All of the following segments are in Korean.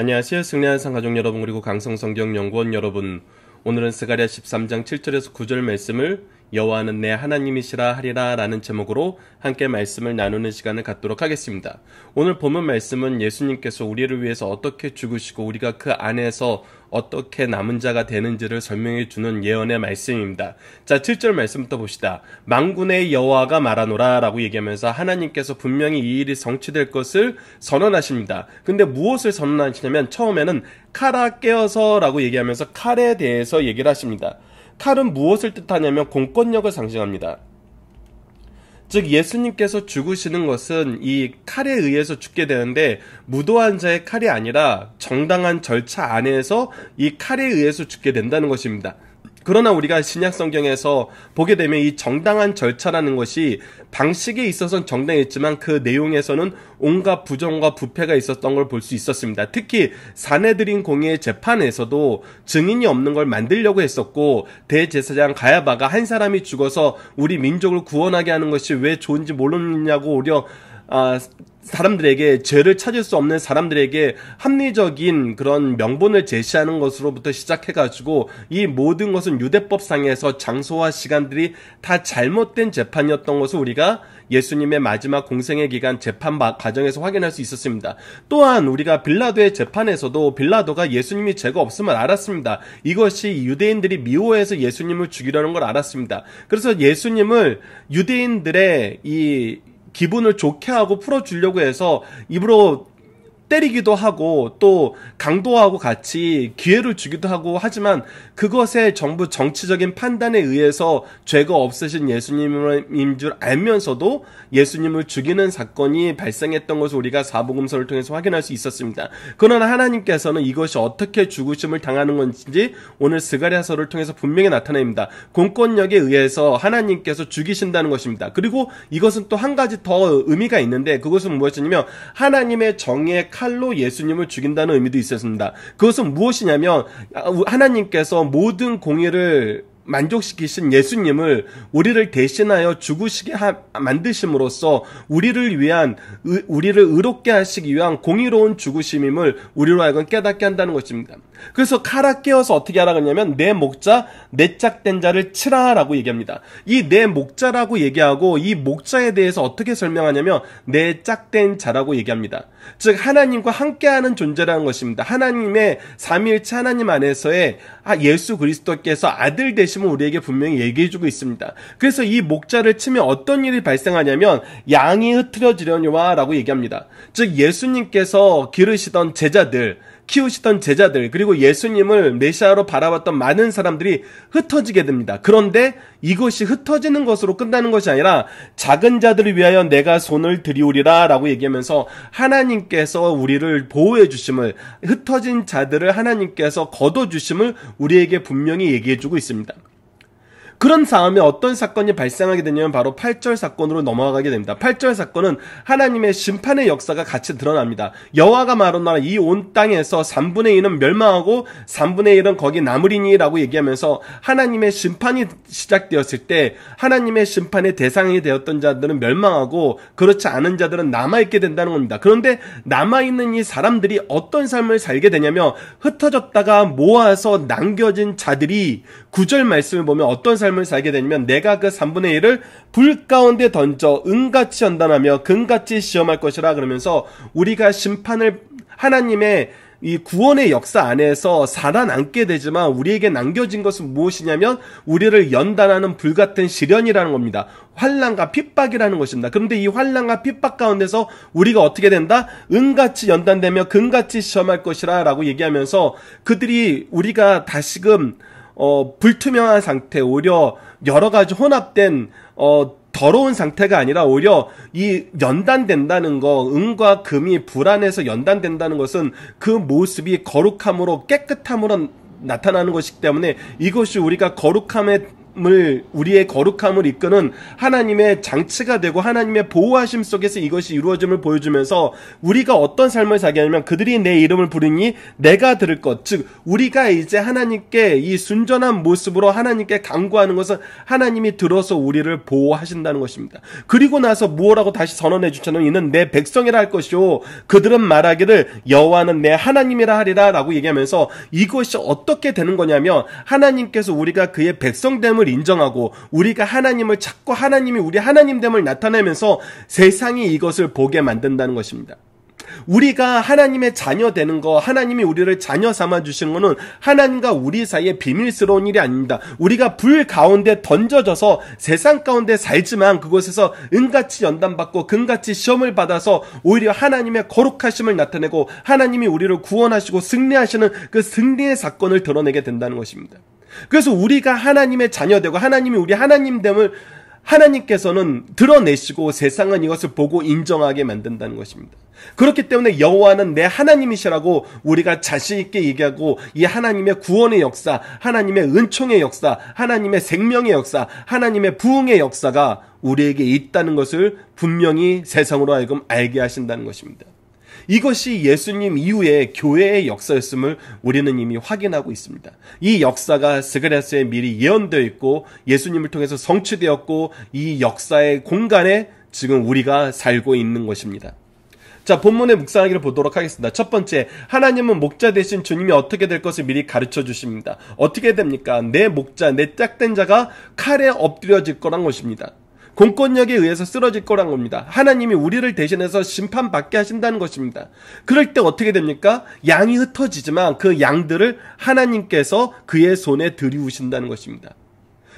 안녕하세요. 승리한 상가족 여러분 그리고 강성성경연구원 여러분 오늘은 스가랴 13장 7절에서 9절 말씀을 여호와는 내 하나님이시라 하리라 라는 제목으로 함께 말씀을 나누는 시간을 갖도록 하겠습니다. 오늘 보면 말씀은 예수님께서 우리를 위해서 어떻게 죽으시고 우리가 그 안에서 어떻게 남은 자가 되는지를 설명해 주는 예언의 말씀입니다. 자, 7절 말씀부터 봅시다. 망군의 여호와가 말하노라라고 얘기하면서 하나님께서 분명히 이 일이 성취될 것을 선언하십니다. 근데 무엇을 선언하시냐면 처음에는 칼아 깨어서라고 얘기하면서 칼에 대해서 얘기를 하십니다. 칼은 무엇을 뜻하냐면 공권력을 상징합니다. 즉 예수님께서 죽으시는 것은 이 칼에 의해서 죽게 되는데 무도한 자의 칼이 아니라 정당한 절차 안에서 이 칼에 의해서 죽게 된다는 것입니다. 그러나 우리가 신약 성경에서 보게 되면 이 정당한 절차라는 것이 방식에 있어서는 정당했지만 그 내용에서는 온갖 부정과 부패가 있었던 걸 볼 수 있었습니다. 특히 사내들인 공의의 재판에서도 증인이 없는 걸 만들려고 했었고 대제사장 가야바가 한 사람이 죽어서 우리 민족을 구원하게 하는 것이 왜 좋은지 모르느냐고 오려 아, 사람들에게 죄를 찾을 수 없는 사람들에게 합리적인 그런 명분을 제시하는 것으로부터 시작해가지고 이 모든 것은 유대법상에서 장소와 시간들이 다 잘못된 재판이었던 것을 우리가 예수님의 마지막 공생의 기간 재판 과정에서 확인할 수 있었습니다. 또한 우리가 빌라도의 재판에서도 빌라도가 예수님이 죄가 없음을 알았습니다. 이것이 유대인들이 미워해서 예수님을 죽이려는 걸 알았습니다. 그래서 예수님을 유대인들의 이 기분을 좋게 하고 풀어주려고 해서 입으로 때리기도 하고 또 강도하고 같이 기회를 주기도 하고 하지만 그것에 정부 정치적인 판단에 의해서 죄가 없으신 예수님인 줄 알면서도 예수님을 죽이는 사건이 발생했던 것을 우리가 사복음서를 통해서 확인할 수 있었습니다. 그러나 하나님께서는 이것이 어떻게 죽으심을 당하는 건지 오늘 스가랴서를 리 통해서 분명히 나타냅니다. 공권력에 의해서 하나님께서 죽이신다는 것입니다. 그리고 이것은 또 한 가지 더 의미가 있는데 그것은 무엇이냐면 하나님의 정의에 칼로 예수님을 죽인다는 의미도 있었습니다. 그것은 무엇이냐면 아, 하나님께서 모든 공의를 만족시키신 예수님을 우리를 대신하여 죽으시게 하, 만드심으로써 우리를 위한 의, 우리를 의롭게 하시기 위한 공의로운 죽으심임을 우리로 하여금 깨닫게 한다는 것입니다. 그래서 칼아 깨어서 어떻게 하라 그러냐면 내 목자 내 짝된 자를 치라라고 얘기합니다. 이 내 목자라고 얘기하고 이 목자에 대해서 어떻게 설명하냐면 내 짝된 자라고 얘기합니다. 즉 하나님과 함께하는 존재라는 것입니다. 하나님의 삼위일체 하나님 안에서의 아, 예수 그리스도께서 아들 되심을 우리에게 분명히 얘기해주고 있습니다. 그래서 이 목자를 치면 어떤 일이 발생하냐면 양이 흐트러지려니와라고 얘기합니다. 즉 예수님께서 기르시던 제자들 키우시던 제자들 그리고 예수님을 메시아로 바라봤던 많은 사람들이 흩어지게 됩니다. 그런데 이것이 흩어지는 것으로 끝나는 것이 아니라 작은 자들을 위하여 내가 손을 들이오리라라고 얘기하면서 하나님께서 우리를 보호해 주심을 흩어진 자들을 하나님께서 거둬 주심을 우리에게 분명히 얘기해 주고 있습니다. 그런 다음에 어떤 사건이 발생하게 되냐면 바로 8절 사건으로 넘어가게 됩니다. 8절 사건은 하나님의 심판의 역사가 같이 드러납니다. 여호와가 말하노라 이 온 땅에서 3분의 1은 멸망하고 3분의 1은 거기 나으리니라고 얘기하면서 하나님의 심판이 시작되었을 때 하나님의 심판의 대상이 되었던 자들은 멸망하고 그렇지 않은 자들은 남아있게 된다는 겁니다. 그런데 남아있는 이 사람들이 어떤 삶을 살게 되냐면 흩어졌다가 모아서 남겨진 자들이 구절 말씀을 보면 어떤 삶을 삶을 살게 되면 내가 그 3분의 1을 불 가운데 던져 은같이 연단하며 금같이 시험할 것이라 그러면서 우리가 심판을 하나님의 이 구원의 역사 안에서 살아남게 되지만 우리에게 남겨진 것은 무엇이냐면 우리를 연단하는 불같은 시련이라는 겁니다. 환란과 핍박이라는 것입니다. 그런데 이 환란과 핍박 가운데서 우리가 어떻게 된다? 은같이 연단되며 금같이 시험할 것이라 라고 얘기하면서 그들이 우리가 다시금 어, 불투명한 상태, 오히려 여러 가지 혼합된 어, 더러운 상태가 아니라 오히려 이 연단된다는 거, 은과 금이 불안해서 연단된다는 것은 그 모습이 거룩함으로 깨끗함으로 나타나는 것이기 때문에 이것이 우리가 거룩함에 거룩함을 우리의 거룩함을 이끄는 하나님의 장치가 되고 하나님의 보호하심 속에서 이것이 이루어짐을 보여주면서 우리가 어떤 삶을 살게하냐면 그들이 내 이름을 부르니 내가 들을 것 즉 우리가 이제 하나님께 이 순전한 모습으로 하나님께 강구하는 것은 하나님이 들어서 우리를 보호하신다는 것입니다. 그리고 나서 무엇라고 다시 선언해 주처럼 이는 내 백성이라 할 것이요 그들은 말하기를 여호와는 내 하나님이라 하리라라고 얘기하면서 이것이 어떻게 되는 거냐면 하나님께서 우리가 그의 백성됨을 하나님을 인정하고 우리가 하나님을 찾고 하나님이 우리 하나님됨을 나타내면서 세상이 이것을 보게 만든다는 것입니다. 우리가 하나님의 자녀 되는 거, 하나님이 우리를 자녀 삼아 주시는 거는 하나님과 우리 사이의 비밀스러운 일이 아닙니다. 우리가 불 가운데 던져져서 세상 가운데 살지만 그곳에서 은같이 연단받고 금같이 시험을 받아서 오히려 하나님의 거룩하심을 나타내고 하나님이 우리를 구원하시고 승리하시는 그 승리의 사건을 드러내게 된다는 것입니다. 그래서 우리가 하나님의 자녀되고 하나님이 우리 하나님됨을 하나님께서는 드러내시고 세상은 이것을 보고 인정하게 만든다는 것입니다. 그렇기 때문에 여호와는 내 하나님이시라고 우리가 자신 있게 얘기하고 이 하나님의 구원의 역사, 하나님의 은총의 역사, 하나님의 생명의 역사, 하나님의 부흥의 역사가 우리에게 있다는 것을 분명히 세상으로 하여금 알게 하신다는 것입니다. 이것이 예수님 이후의 교회의 역사였음을 우리는 이미 확인하고 있습니다. 이 역사가 스그레스에 미리 예언되어 있고 예수님을 통해서 성취되었고 이 역사의 공간에 지금 우리가 살고 있는 것입니다. 자, 본문의 묵상하기를 보도록 하겠습니다. 첫 번째, 하나님은 목자 대신 주님이 어떻게 될 것을 미리 가르쳐 주십니다. 어떻게 됩니까? 내 목자, 내 짝된 자가 칼에 엎드려질 거란 것입니다. 공권력에 의해서 쓰러질 거란 겁니다. 하나님이 우리를 대신해서 심판받게 하신다는 것입니다. 그럴 때 어떻게 됩니까? 양이 흩어지지만 그 양들을 하나님께서 그의 손에 들이우신다는 것입니다.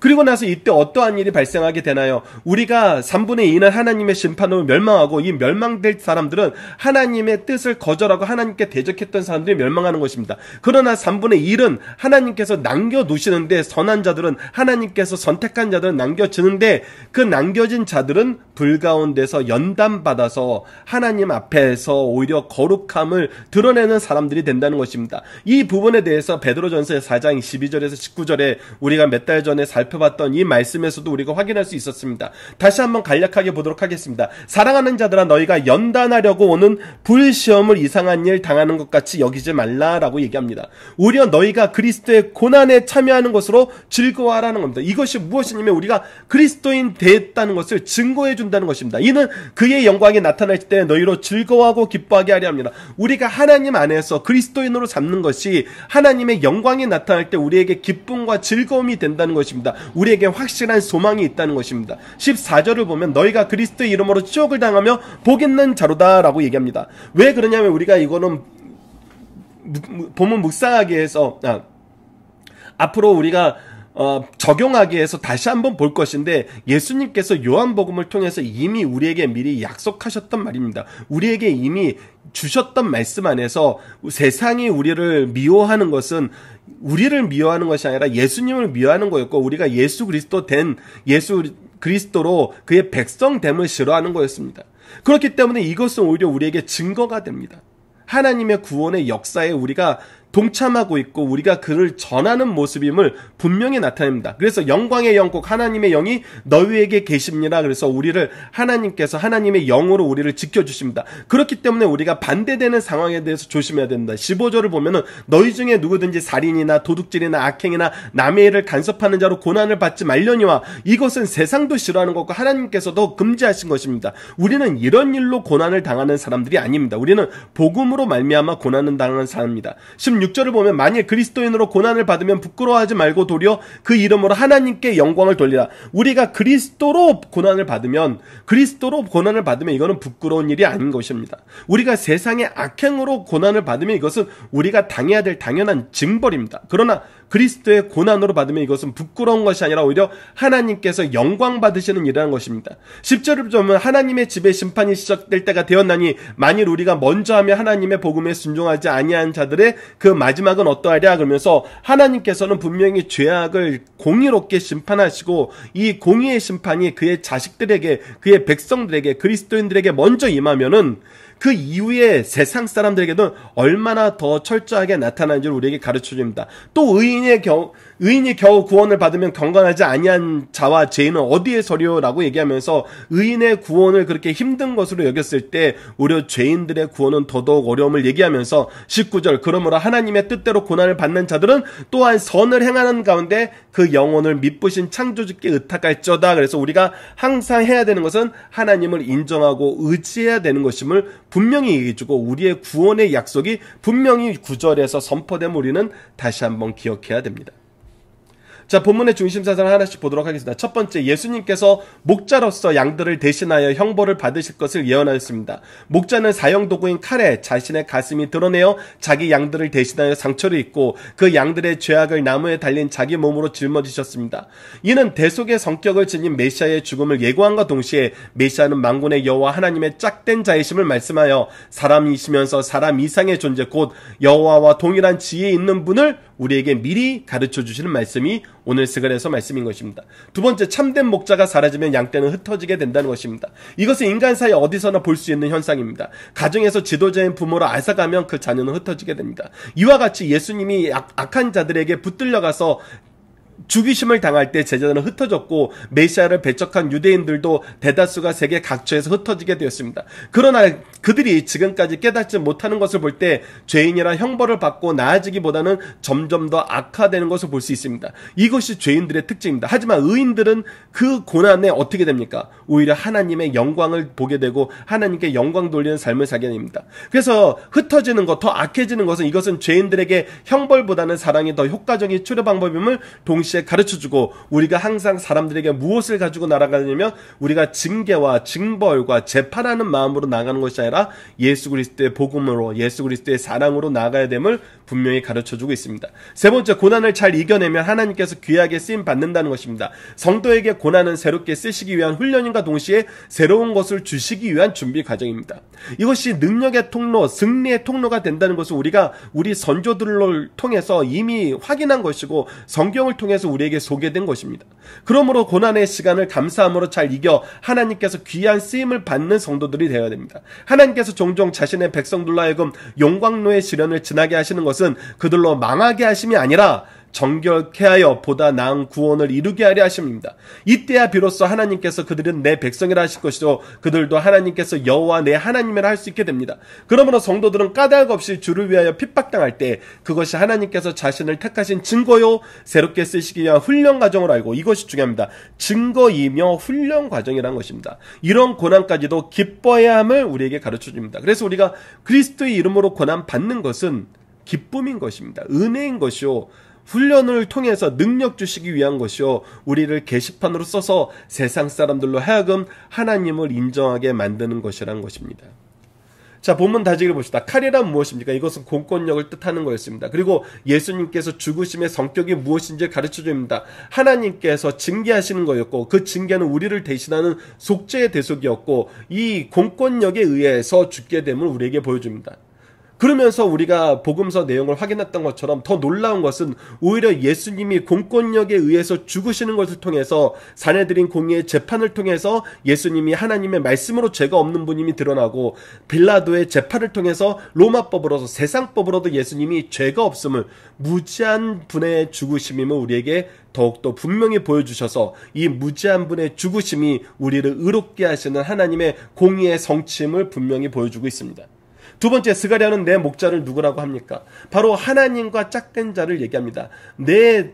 그리고 나서 이때 어떠한 일이 발생하게 되나요? 우리가 3분의 2는 하나님의 심판으로 멸망하고 이 멸망될 사람들은 하나님의 뜻을 거절하고 하나님께 대적했던 사람들이 멸망하는 것입니다. 그러나 3분의 1은 하나님께서 남겨두시는데 선한 자들은 하나님께서 선택한 자들은 남겨지는데 그 남겨진 자들은 불 가운데서 연단받아서 하나님 앞에서 오히려 거룩함을 드러내는 사람들이 된다는 것입니다. 이 부분에 대해서 베드로전서 4장 12절에서 19절에 우리가 몇 달 전에 살 살펴봤던 이 말씀에서도 우리가 확인할 수 있었습니다. 다시 한번 간략하게 보도록 하겠습니다. 사랑하는 자들아 너희가 연단하려고 오는 불시험을 이상한 일 당하는 것 같이 여기지 말라라고 얘기합니다. 오히려 너희가 그리스도의 고난에 참여하는 것으로 즐거워하라는 겁니다. 이것이 무엇이냐면 우리가 그리스도인 됐다는 것을 증거해 준다는 것입니다. 이는 그의 영광이 나타날 때 너희로 즐거워하고 기뻐하게 하려 합니다. 우리가 하나님 안에서 그리스도인으로 삼는 것이 하나님의 영광이 나타날 때 우리에게 기쁨과 즐거움이 된다는 것입니다. 우리에게 확실한 소망이 있다는 것입니다. 14절을 보면 너희가 그리스도 이름으로 추억을 당하며 복 있는 자로다라고 얘기합니다. 왜 그러냐면 우리가 이거는 본문 묵상하기 위해서 아, 앞으로 우리가 어, 적용하기 위해서 다시 한번 볼 것인데 예수님께서 요한복음을 통해서 이미 우리에게 미리 약속하셨던 말입니다. 우리에게 이미 주셨던 말씀 안에서 세상이 우리를 미워하는 것은 우리를 미워하는 것이 아니라 예수님을 미워하는 거였고 우리가 예수 그리스도 된 예수 그리스도로 그의 백성됨을 싫어하는 거였습니다. 그렇기 때문에 이것은 오히려 우리에게 증거가 됩니다. 하나님의 구원의 역사에 우리가 동참하고 있고 우리가 그를 전하는 모습임을 분명히 나타냅니다. 그래서 영광의 영꼭 하나님의 영이 너희에게 계십니다. 그래서 우리를 하나님께서 하나님의 영으로 우리를 지켜주십니다. 그렇기 때문에 우리가 반대되는 상황에 대해서 조심해야 된다 15절을 보면은 너희 중에 누구든지 살인이나 도둑질이나 악행이나 남의 일을 간섭하는 자로 고난을 받지 말려니와 이것은 세상도 싫어하는 것과 하나님께서도 금지하신 것입니다. 우리는 이런 일로 고난을 당하는 사람들이 아닙니다. 우리는 복음으로 말미암아 고난을 당하는 사람입니다. 16 6절을 보면 만일 그리스도인으로 고난을 받으면 부끄러워하지 말고 도리어 그 이름으로 하나님께 영광을 돌리라. 우리가 그리스도로 고난을 받으면 그리스도로 고난을 받으면 이거는 부끄러운 일이 아닌 것입니다. 우리가 세상의 악행으로 고난을 받으면 이것은 우리가 당해야 될 당연한 징벌입니다. 그러나 그리스도의 고난으로 받으면 이것은 부끄러운 것이 아니라 오히려 하나님께서 영광 받으시는 일이라는 것입니다. 10절을 보면 하나님의 집에 심판이 시작될 때가 되었나니 만일 우리가 먼저 하며 하나님의 복음에 순종하지 아니한 자들의 그 마지막은 어떠하랴 그러면서 하나님께서는 분명히 죄악을 공의롭게 심판하시고 이 공의의 심판이 그의 자식들에게 그의 백성들에게 그리스도인들에게 먼저 임하면은 그 이후에 세상 사람들에게도 얼마나 더 철저하게 나타나는지를 우리에게 가르쳐 줍니다. 또 의인의 경우 의인이 겨우 구원을 받으면 경건하지 아니한 자와 죄인은 어디에 서리요라고 얘기하면서 의인의 구원을 그렇게 힘든 것으로 여겼을 때 오히려 죄인들의 구원은 더더욱 어려움을 얘기하면서 19절 그러므로 하나님의 뜻대로 고난을 받는 자들은 또한 선을 행하는 가운데 그 영혼을 믿부신 창조주께 의탁할지어다 그래서 우리가 항상 해야 되는 것은 하나님을 인정하고 의지해야 되는 것임을 분명히 얘기해주고 우리의 구원의 약속이 분명히 구절에서 선포된 우리는 다시 한번 기억해야 됩니다. 자, 본문의 중심 사상 하나씩 보도록 하겠습니다. 첫 번째, 예수님께서 목자로서 양들을 대신하여 형벌을 받으실 것을 예언하였습니다. 목자는 사형 도구인 칼에 자신의 가슴이 드러내어 자기 양들을 대신하여 상처를 입고 그 양들의 죄악을 나무에 달린 자기 몸으로 짊어지셨습니다. 이는 대속의 성격을 지닌 메시아의 죽음을 예고함과 동시에 메시아는 망군의 여호와 하나님의 짝된 자이심을 말씀하여 사람이시면서 사람 이상의 존재 곧 여호와와 동일한 지혜 있는 분을 우리에게 미리 가르쳐 주시는 말씀이 오늘 스글에서 말씀인 것입니다. 두 번째, 참된 목자가 사라지면 양떼는 흩어지게 된다는 것입니다. 이것은 인간 사이 어디서나 볼 수 있는 현상입니다. 가정에서 지도자인 부모로 알사가면 그 자녀는 흩어지게 됩니다. 이와 같이 예수님이 악, 한 자들에게 붙들려가서 주비심을 당할 때 제자들은 흩어졌고 메시아를 배척한 유대인들도 대다수가 세계 각처에서 흩어지게 되었습니다. 그러나 그들이 지금까지 깨닫지 못하는 것을 볼 때 죄인이라 형벌을 받고 나아지기보다는 점점 더 악화되는 것을 볼 수 있습니다. 이것이 죄인들의 특징입니다. 하지만 의인들은 그 고난에 어떻게 됩니까? 오히려 하나님의 영광을 보게 되고 하나님께 영광 돌리는 삶을 살게 됩니다. 그래서 흩어지는 것, 더 악해지는 것은 이것은 죄인들에게 형벌보다는 사랑이 더 효과적인 치료 방법임을 동시에 동시에 가르쳐주고 우리가 항상 사람들에게 무엇을 가지고 날아가냐면 우리가 징계와 징벌과 재판하는 마음으로 나가는 것이 아니라 예수 그리스도의 복음으로 예수 그리스도의 사랑으로 나가야 됨을 분명히 가르쳐주고 있습니다. 세 번째 고난을 잘 이겨내면 하나님께서 귀하게 쓰임 받는다는 것입니다. 성도에게 고난은 새롭게 쓰시기 위한 훈련인과 동시에 새로운 것을 주시기 위한 준비 과정입니다. 이것이 능력의 통로, 승리의 통로가 된다는 것을 우리가 우리 선조들을 통해서 이미 확인한 것이고 성경을 통해 통해서 우리에게 소개된 것입니다. 그러므로 고난의 시간을 감사함으로 잘 이겨 하나님께서 귀한 쓰임을 받는 성도들이 되어야 됩니다. 하나님께서 종종 자신의 백성들로 하여금 용광로의 시련을 지나게 하시는 것은 그들로 망하게 하심이 아니라 정결케 하여 보다 나은 구원을 이루게 하려 하십니다. 이때야 비로소 하나님께서 그들은 내 백성이라 하실 것이죠. 그들도 하나님께서 여호와 내 하나님이라 할 수 있게 됩니다. 그러므로 성도들은 까닭 없이 주를 위하여 핍박당할 때 그것이 하나님께서 자신을 택하신 증거요 새롭게 쓰시기 위한 훈련 과정을 알고 이것이 중요합니다. 증거이며 훈련 과정이란 것입니다. 이런 고난까지도 기뻐해야 함을 우리에게 가르쳐 줍니다. 그래서 우리가 그리스도의 이름으로 고난 받는 것은 기쁨인 것입니다. 은혜인 것이요 훈련을 통해서 능력 주시기 위한 것이요. 우리를 게시판으로 써서 세상 사람들로 하여금 하나님을 인정하게 만드는 것이란 것입니다. 자, 본문 다시 읽어봅시다. 칼이란 무엇입니까? 이것은 공권력을 뜻하는 거였습니다. 그리고 예수님께서 죽으심의 성격이 무엇인지 가르쳐 줍니다. 하나님께서 징계하시는 거였고, 그 징계는 우리를 대신하는 속죄의 대속이었고, 이 공권력에 의해서 죽게 됨을 우리에게 보여줍니다. 그러면서 우리가 복음서 내용을 확인했던 것처럼 더 놀라운 것은 오히려 예수님이 공권력에 의해서 죽으시는 것을 통해서 사내들인 공의의 재판을 통해서 예수님이 하나님의 말씀으로 죄가 없는 분임이 드러나고 빌라도의 재판을 통해서 로마법으로서 세상법으로도 예수님이 죄가 없음을 무지한 분의 죽으심임을 우리에게 더욱더 분명히 보여주셔서 이 무지한 분의 죽으심이 우리를 의롭게 하시는 하나님의 공의의 성침을 분명히 보여주고 있습니다. 두 번째 스가랴는 내 목자를 누구라고 합니까? 바로 하나님과 짝된 자를 얘기합니다. 내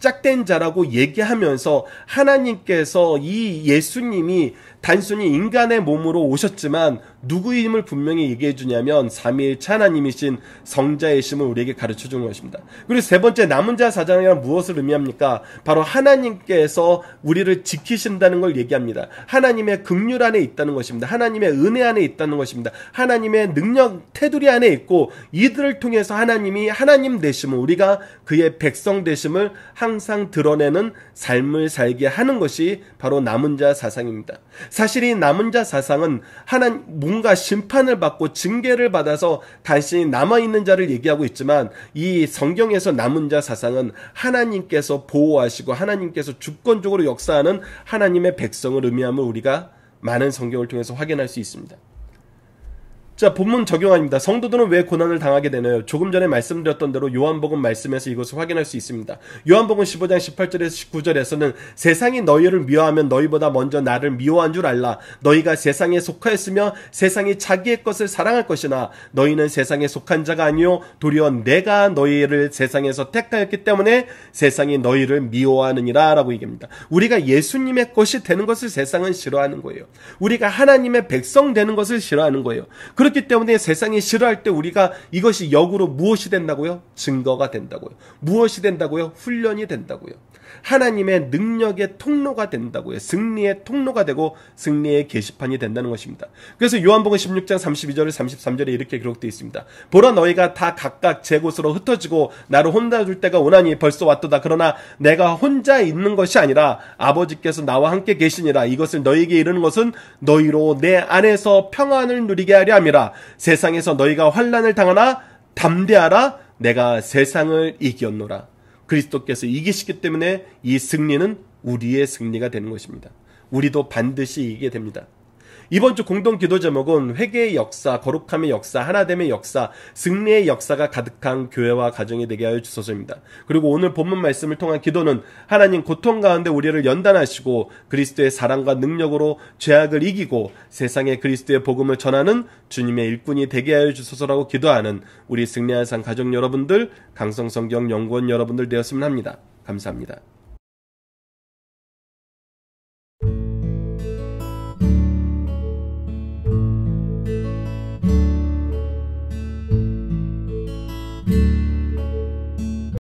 짝된 자라고 얘기하면서 하나님께서 이 예수님이 단순히 인간의 몸으로 오셨지만 누구임을 분명히 얘기해 주냐면 삼위일체 하나님이신 성자의심을 우리에게 가르쳐 주는 것입니다. 그리고 세 번째 남은 자 사장이란 무엇을 의미합니까? 바로 하나님께서 우리를 지키신다는 걸 얘기합니다. 하나님의 긍휼 안에 있다는 것입니다. 하나님의 은혜 안에 있다는 것입니다. 하나님의 능력 테두리 안에 있고 이들을 통해서 하나님이 하나님 되심을 우리가 그의 백성 되심을 항상 드러내는 삶을 살게 하는 것이 바로 남은 자 사상입니다. 사실 이 남은 자 사상은 하나 뭔가 심판을 받고 징계를 받아서 단순히 남아 있는 자를 얘기하고 있지만 이 성경에서 남은 자 사상은 하나님께서 보호하시고 하나님께서 주권적으로 역사하는 하나님의 백성을 의미함을 우리가 많은 성경을 통해서 확인할 수 있습니다. 자, 본문 적용합니다 성도들은 왜 고난을 당하게 되나요? 조금 전에 말씀드렸던 대로 요한복음 말씀에서 이것을 확인할 수 있습니다. 요한복음 15장 18절에서 19절에서는 세상이 너희를 미워하면 너희보다 먼저 나를 미워한 줄 알라. 너희가 세상에 속하였으며 세상이 자기의 것을 사랑할 것이나 너희는 세상에 속한 자가 아니요 도리어 내가 너희를 세상에서 택하였기 때문에 세상이 너희를 미워하느니라라고 얘기합니다. 우리가 예수님의 것이 되는 것을 세상은 싫어하는 거예요. 우리가 하나님의 백성 되는 것을 싫어하는 거예요. 그렇 그렇기 때문에 세상이 싫어할 때 우리가 이것이 역으로 무엇이 된다고요? 증거가 된다고요. 무엇이 된다고요? 훈련이 된다고요. 하나님의 능력의 통로가 된다고요. 승리의 통로가 되고 승리의 게시판이 된다는 것입니다. 그래서 요한복음 16장 32절 33절에 이렇게 기록되어 있습니다. 보라 너희가 다 각각 제 곳으로 흩어지고 나를 혼자 둘 때가 오나니 벌써 왔도다. 그러나 내가 혼자 있는 것이 아니라 아버지께서 나와 함께 계시니라. 이것을 너희에게 이르는 것은 너희로 내 안에서 평안을 누리게 하려 함이라. 세상에서 너희가 환란을 당하나 담대하라 내가 세상을 이겼노라. 그리스도께서 이기시기 때문에 이 승리는 우리의 승리가 되는 것입니다. 우리도 반드시 이기게 됩니다. 이번 주 공동 기도 제목은 회개의 역사, 거룩함의 역사, 하나됨의 역사, 승리의 역사가 가득한 교회와 가정이 되게 하여 주소서입니다. 그리고 오늘 본문 말씀을 통한 기도는 하나님 고통 가운데 우리를 연단하시고 그리스도의 사랑과 능력으로 죄악을 이기고 세상에 그리스도의 복음을 전하는 주님의 일꾼이 되게 하여 주소서라고 기도하는 우리 승리한 상 가정 여러분들, 강성성경 연구원 여러분들 되었으면 합니다. 감사합니다.